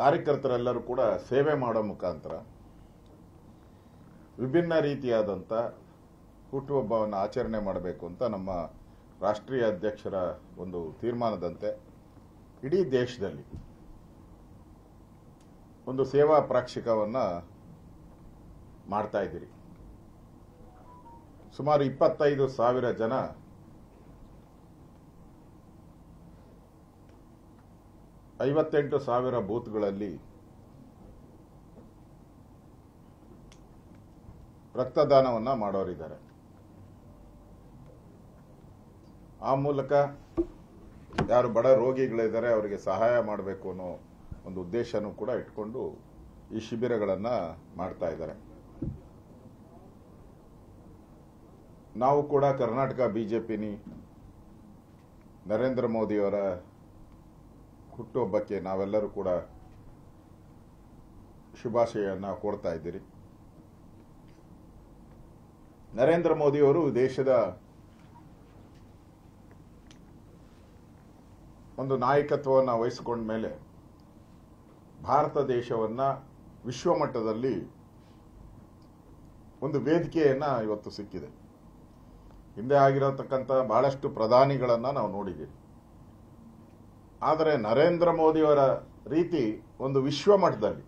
ಕಾರ್ಯಕರ್ತರೆಲ್ಲರೂ ಕೂಡ ಸೇವೆ ಮಾಡೋ ಮುಖಾಂತರ ವಿಭಿನ್ನ ರೀತಿಯಾದಂಥ ಹುಟ್ಟುಹಬ್ಬವನ್ನು ಆಚರಣೆ ಮಾಡಬೇಕು ಅಂತ ನಮ್ಮ ರಾಷ್ಟ್ರೀಯ ಅಧ್ಯಕ್ಷರ ಒಂದು ತೀರ್ಮಾನದಂತೆ ಇಡೀ ದೇಶದಲ್ಲಿ ಒಂದು ಸೇವಾ ಪ್ರಾಕ್ಷಿಕವನ್ನು ಮಾಡ್ತಾ ಇದ್ದೀರಿ ಸುಮಾರು ಇಪ್ಪತ್ತೈದು ಸಾವಿರ ಜನ ಐವತ್ತೆಂಟು ಸಾವಿರ ಬೂತ್ಗಳಲ್ಲಿ ರಕ್ತದಾನವನ್ನು ಮಾಡೋರಿದ್ದಾರೆ ಆ ಮೂಲಕ ಯಾರು ಬಡ ರೋಗಿಗಳಿದ್ದಾರೆ ಅವರಿಗೆ ಸಹಾಯ ಮಾಡಬೇಕು ಅನ್ನೋ ಒಂದು ಉದ್ದೇಶನೂ ಕೂಡ ಇಟ್ಕೊಂಡು ಈ ಶಿಬಿರಗಳನ್ನು ಮಾಡ್ತಾ ಇದ್ದಾರೆ ನಾವು ಕೂಡ ಕರ್ನಾಟಕ ಬಿ ನರೇಂದ್ರ ಮೋದಿಯವರ ಹುಟ್ಟುಹಬ್ಬಕ್ಕೆ ನಾವೆಲ್ಲರೂ ಕೂಡ ಶುಭಾಶಯನ್ನು ಕೊಡ್ತಾ ಇದ್ದೀರಿ ನರೇಂದ್ರ ಮೋದಿಯವರು ದೇಶದ ಒಂದು ನಾಯಕತ್ವವನ್ನು ವಹಿಸಿಕೊಂಡ ಮೇಲೆ ಭಾರತ ದೇಶವನ್ನು ವಿಶ್ವಮಟ್ಟದಲ್ಲಿ ಒಂದು ವೇದಿಕೆಯನ್ನು ಇವತ್ತು ಸಿಕ್ಕಿದೆ ಹಿಂದೆ ಆಗಿರತಕ್ಕಂಥ ಬಹಳಷ್ಟು ಪ್ರಧಾನಿಗಳನ್ನು ನಾವು ನೋಡಿದ್ದೀವಿ ಆದರೆ ನರೇಂದ್ರ ಮೋದಿಯವರ ರೀತಿ ಒಂದು ವಿಶ್ವ ಮಟ್ಟದಲ್ಲಿ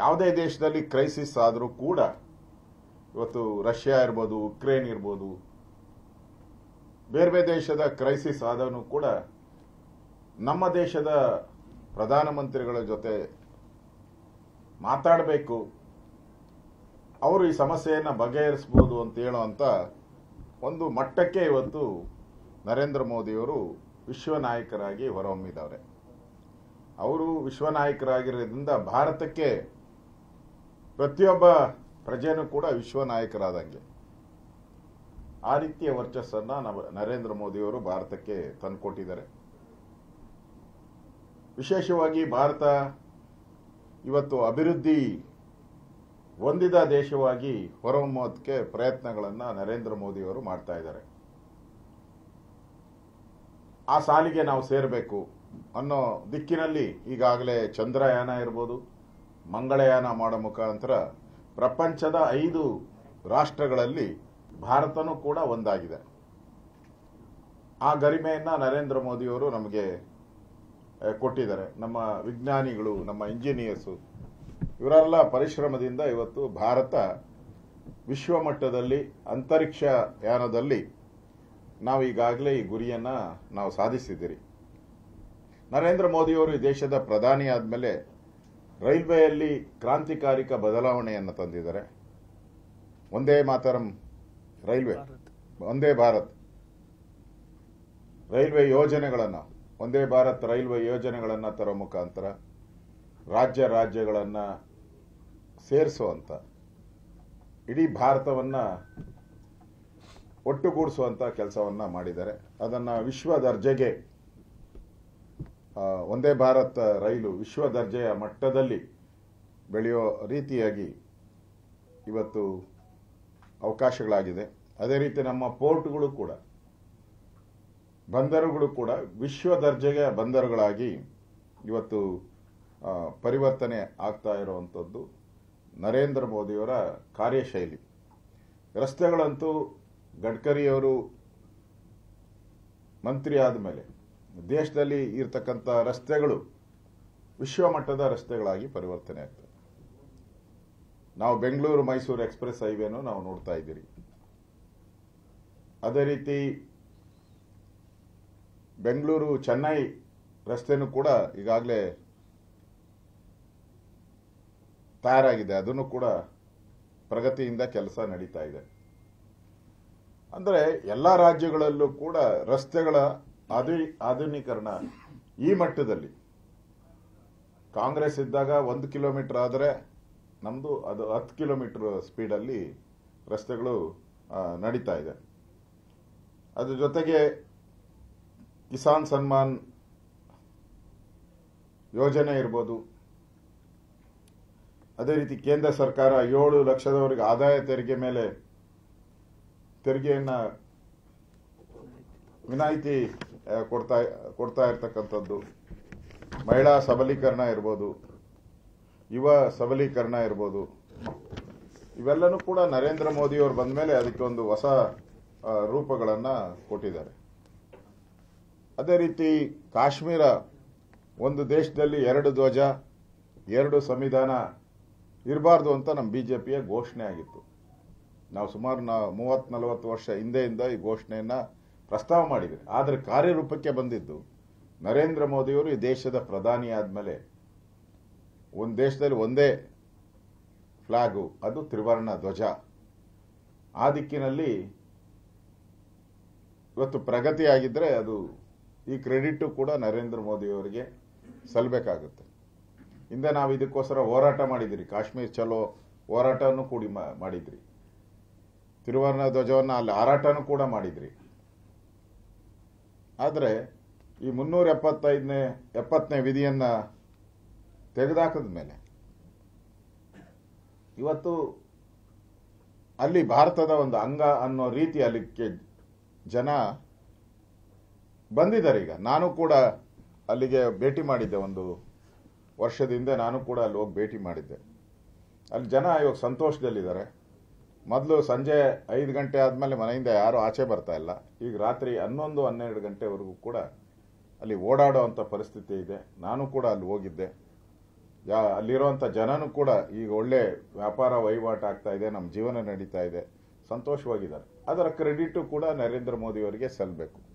ಯಾವುದೇ ದೇಶದಲ್ಲಿ ಕ್ರೈಸಿಸ್ ಆದರೂ ಕೂಡ ಇವತ್ತು ರಷ್ಯಾ ಇರ್ಬೋದು ಉಕ್ರೇನ್ ಇರ್ಬೋದು ಬೇರೆ ಬೇರೆ ದೇಶದ ಕ್ರೈಸಿಸ್ ಆದರೂ ಕೂಡ ನಮ್ಮ ದೇಶದ ಪ್ರಧಾನಮಂತ್ರಿಗಳ ಜೊತೆ ಮಾತಾಡಬೇಕು ಅವರು ಈ ಸಮಸ್ಯೆಯನ್ನು ಬಗೆಹರಿಸ್ಬೋದು ಅಂತ ಹೇಳೋ ಒಂದು ಮಟ್ಟಕ್ಕೆ ಇವತ್ತು ನರೇಂದ್ರ ಮೋದಿಯವರು ವಿಶ್ವನಾಯಕರಾಗಿ ಹೊರಹೊಮ್ಮಿದವರೆ ಅವರು ವಿಶ್ವನಾಯಕರಾಗಿರೋದ್ರಿಂದ ಭಾರತಕ್ಕೆ ಪ್ರತಿಯೊಬ್ಬ ಪ್ರಜೆಯೂ ಕೂಡ ವಿಶ್ವನಾಯಕರಾದಂಗೆ ಆ ರೀತಿಯ ವರ್ಚಸ್ಸನ್ನು ನವ ನರೇಂದ್ರ ಮೋದಿಯವರು ಭಾರತಕ್ಕೆ ತಂದುಕೊಟ್ಟಿದ್ದಾರೆ ವಿಶೇಷವಾಗಿ ಭಾರತ ಇವತ್ತು ಅಭಿವೃದ್ಧಿ ಹೊಂದಿದ ದೇಶವಾಗಿ ಹೊರಹೊಮ್ಮೋದಕ್ಕೆ ಪ್ರಯತ್ನಗಳನ್ನು ನರೇಂದ್ರ ಮೋದಿಯವರು ಮಾಡ್ತಾ ಇದ್ದಾರೆ ಆ ಸಾಲಿಗೆ ನಾವು ಸೇರಬೇಕು ಅನ್ನೋ ದಿಕ್ಕಿನಲ್ಲಿ ಈಗಾಗಲೇ ಚಂದ್ರಯಾನ ಇರ್ಬೋದು ಮಂಗಳಯಾನ ಮಾಡೋ ಮುಖಾಂತರ ಪ್ರಪಂಚದ ಐದು ರಾಷ್ಟ್ರಗಳಲ್ಲಿ ಭಾರತನೂ ಕೂಡ ಒಂದಾಗಿದೆ ಆ ಗರಿಮೆಯನ್ನು ನರೇಂದ್ರ ಮೋದಿಯವರು ನಮಗೆ ಕೊಟ್ಟಿದ್ದಾರೆ ನಮ್ಮ ವಿಜ್ಞಾನಿಗಳು ನಮ್ಮ ಇಂಜಿನಿಯರ್ಸು ಇವರೆಲ್ಲ ಪರಿಶ್ರಮದಿಂದ ಇವತ್ತು ಭಾರತ ವಿಶ್ವಮಟ್ಟದಲ್ಲಿ ಅಂತರಿಕ್ಷ ಯಾನದಲ್ಲಿ ನಾವು ಈಗಾಗಲೇ ಈ ಗುರಿಯನ್ನ ನಾವು ಸಾಧಿಸಿದ್ದೀರಿ ನರೇಂದ್ರ ಮೋದಿಯವರು ಈ ದೇಶದ ಪ್ರಧಾನಿ ಆದಮೇಲೆ ರೈಲ್ವೆಯಲ್ಲಿ ಕ್ರಾಂತಿಕಾರಿಕ ಬದಲಾವಣೆಯನ್ನು ತಂದಿದ್ದಾರೆ ಒಂದೇ ಮಾತರಂ ರೈಲ್ವೆ ಒಂದೇ ಭಾರತ್ ರೈಲ್ವೆ ಯೋಜನೆಗಳನ್ನು ಒಂದೇ ಭಾರತ್ ರೈಲ್ವೆ ಯೋಜನೆಗಳನ್ನು ತರೋ ಮುಖಾಂತರ ರಾಜ್ಯ ರಾಜ್ಯಗಳನ್ನು ಸೇರಿಸುವಂತ ಇಡೀ ಭಾರತವನ್ನು ಒಟ್ಟುಗೂಡಿಸುವಂಥ ಕೆಲಸವನ್ನು ಮಾಡಿದ್ದಾರೆ ಅದನ್ನು ವಿಶ್ವ ದರ್ಜೆಗೆ ಒಂದೇ ಭಾರತ ರೈಲು ವಿಶ್ವ ದರ್ಜೆಯ ಮಟ್ಟದಲ್ಲಿ ಬೆಳೆಯೋ ರೀತಿಯಾಗಿ ಇವತ್ತು ಅವಕಾಶಗಳಾಗಿದೆ ಅದೇ ರೀತಿ ನಮ್ಮ ಪೋರ್ಟ್ಗಳು ಕೂಡ ಬಂದರುಗಳು ಕೂಡ ವಿಶ್ವ ದರ್ಜೆಗೆ ಬಂದರುಗಳಾಗಿ ಇವತ್ತು ಪರಿವರ್ತನೆ ಆಗ್ತಾ ಇರುವಂಥದ್ದು ನರೇಂದ್ರ ಮೋದಿಯವರ ಕಾರ್ಯಶೈಲಿ ರಸ್ತೆಗಳಂತೂ ಗಡ್ಕರಿಯವರು ಮಂತ್ರಿ ಆದಮೇಲೆ ದೇಶದಲ್ಲಿ ಇರತಕ್ಕಂಥ ರಸ್ತೆಗಳು ವಿಶ್ವಮಟ್ಟದ ರಸ್ತೆಗಳಾಗಿ ಪರಿವರ್ತನೆ ಆಗ್ತದೆ ನಾವು ಬೆಂಗಳೂರು ಮೈಸೂರು ಎಕ್ಸ್ಪ್ರೆಸ್ ಹೈವೇನು ನಾವು ನೋಡ್ತಾ ಇದ್ದೀರಿ ಅದೇ ರೀತಿ ಬೆಂಗಳೂರು ಚೆನ್ನೈ ರಸ್ತೆನೂ ಕೂಡ ಈಗಾಗಲೇ ತಯಾರಾಗಿದೆ ಅದನ್ನು ಕೂಡ ಪ್ರಗತಿಯಿಂದ ಕೆಲಸ ನಡೀತಾ ಇದೆ ಅಂದರೆ ಎಲ್ಲ ರಾಜ್ಯಗಳಲ್ಲೂ ಕೂಡ ರಸ್ತೆಗಳ ಆಧುನೀಕರಣ ಈ ಮಟ್ಟದಲ್ಲಿ ಕಾಂಗ್ರೆಸ್ ಇದ್ದಾಗ ಒಂದು ಕಿಲೋಮೀಟರ್ ಆದರೆ ನಮ್ಮದು ಅದು ಹತ್ತು ಕಿಲೋಮೀಟರ್ ಸ್ಪೀಡಲ್ಲಿ ರಸ್ತೆಗಳು ನಡೀತಾ ಇದೆ ಅದ್ರ ಜೊತೆಗೆ ಕಿಸಾನ್ ಸನ್ಮಾನ್ ಯೋಜನೆ ಇರ್ಬೋದು ಅದೇ ರೀತಿ ಕೇಂದ್ರ ಸರ್ಕಾರ ಏಳು ಲಕ್ಷದವರೆಗೆ ಆದಾಯ ತೆರಿಗೆ ಮೇಲೆ ತೆರಿಗೆಯನ್ನು ವಿನಾಯಿತಿ ಕೊಡ್ತಾ ಕೊಡ್ತಾ ಇರ್ತಕ್ಕಂಥದ್ದು ಮಹಿಳಾ ಸಬಲೀಕರಣ ಇರ್ಬೋದು ಯುವ ಸಬಲೀಕರಣ ಇರ್ಬೋದು ಇವೆಲ್ಲನೂ ಕೂಡ ನರೇಂದ್ರ ಮೋದಿಯವರು ಬಂದ ಮೇಲೆ ಅದಕ್ಕೆ ಒಂದು ಹೊಸ ರೂಪಗಳನ್ನು ಕೊಟ್ಟಿದ್ದಾರೆ ಅದೇ ರೀತಿ ಕಾಶ್ಮೀರ ಒಂದು ದೇಶದಲ್ಲಿ ಎರಡು ಧ್ವಜ ಎರಡು ಸಂವಿಧಾನ ಇರಬಾರ್ದು ಅಂತ ನಮ್ಮ ಬಿ ಜೆ ಪಿಯ ಘೋಷಣೆ ಆಗಿತ್ತು ನಾವು ಸುಮಾರು ನಾ ಮೂವತ್ತು ನಲವತ್ತು ವರ್ಷ ಹಿಂದೆಯಿಂದ ಈ ಘೋಷಣೆಯನ್ನು ಪ್ರಸ್ತಾವ ಮಾಡಿದರೆ ಆದರೆ ಕಾರ್ಯರೂಪಕ್ಕೆ ಬಂದಿದ್ದು ನರೇಂದ್ರ ಮೋದಿಯವರು ಈ ದೇಶದ ಪ್ರಧಾನಿ ಆದಮೇಲೆ ಒಂದು ದೇಶದಲ್ಲಿ ಒಂದೇ ಫ್ಲಾಗು ಅದು ತ್ರಿವರ್ಣ ಧ್ವಜ ಆ ದಿಕ್ಕಿನಲ್ಲಿ ಇವತ್ತು ಪ್ರಗತಿಯಾಗಿದ್ದರೆ ಅದು ಈ ಕ್ರೆಡಿಟು ಕೂಡ ನರೇಂದ್ರ ಮೋದಿಯವರಿಗೆ ಸಲ್ಲಬೇಕಾಗುತ್ತೆ ಹಿಂದೆ ನಾವು ಇದಕ್ಕೋಸ್ಕರ ಹೋರಾಟ ಮಾಡಿದಿರಿ ಕಾಶ್ಮೀರ್ ಚಲೋ ಹೋರಾಟವನ್ನು ಕೂಡಿ ಮಾಡಿದ್ರಿ ತಿರುವರ್ಣ ಧ್ವಜವನ್ನು ಅಲ್ಲಿ ಹಾರಾಟನೂ ಕೂಡ ಮಾಡಿದ್ರಿ ಆದರೆ ಈ ಮುನ್ನೂರ ಎಪ್ಪತ್ತೈದನೇ ಎಪ್ಪತ್ತನೇ ವಿಧಿಯನ್ನ ತೆಗೆದಾಕದ ಮೇಲೆ ಇವತ್ತು ಅಲ್ಲಿ ಭಾರತದ ಒಂದು ಅಂಗ ಅನ್ನೋ ರೀತಿ ಅಲ್ಲಿಗೆ ಜನ ಬಂದಿದ್ದಾರೆ ಈಗ ನಾನು ಕೂಡ ಅಲ್ಲಿಗೆ ಭೇಟಿ ಮಾಡಿದ್ದೆ ಒಂದು ವರ್ಷದಿಂದ ನಾನು ಕೂಡ ಅಲ್ಲಿ ಹೋಗಿ ಭೇಟಿ ಮಾಡಿದ್ದೆ ಅಲ್ಲಿ ಜನ ಇವಾಗ ಸಂತೋಷದಲ್ಲಿದ್ದಾರೆ ಮೊದಲು ಸಂಜೆ ಐದು ಗಂಟೆ ಆದಮೇಲೆ ಮನೆಯಿಂದ ಯಾರೂ ಆಚೆ ಬರ್ತಾ ಇಲ್ಲ ಈಗ ರಾತ್ರಿ ಹನ್ನೊಂದು ಹನ್ನೆರಡು ಗಂಟೆವರೆಗೂ ಕೂಡ ಅಲ್ಲಿ ಓಡಾಡುವಂಥ ಪರಿಸ್ಥಿತಿ ಇದೆ ನಾನು ಕೂಡ ಅಲ್ಲಿ ಹೋಗಿದ್ದೆ ಯಾ ಅಲ್ಲಿರುವಂಥ ಜನನೂ ಕೂಡ ಈಗ ಒಳ್ಳೆ ವ್ಯಾಪಾರ ವಹಿವಾಟು ಆಗ್ತಾ ಇದೆ ನಮ್ಮ ಜೀವನ ನಡೀತಾ ಇದೆ ಸಂತೋಷವಾಗಿದ್ದಾರೆ ಅದರ ಕ್ರೆಡಿಟು ಕೂಡ ನರೇಂದ್ರ ಮೋದಿಯವರಿಗೆ ಸಲ್ಲಬೇಕು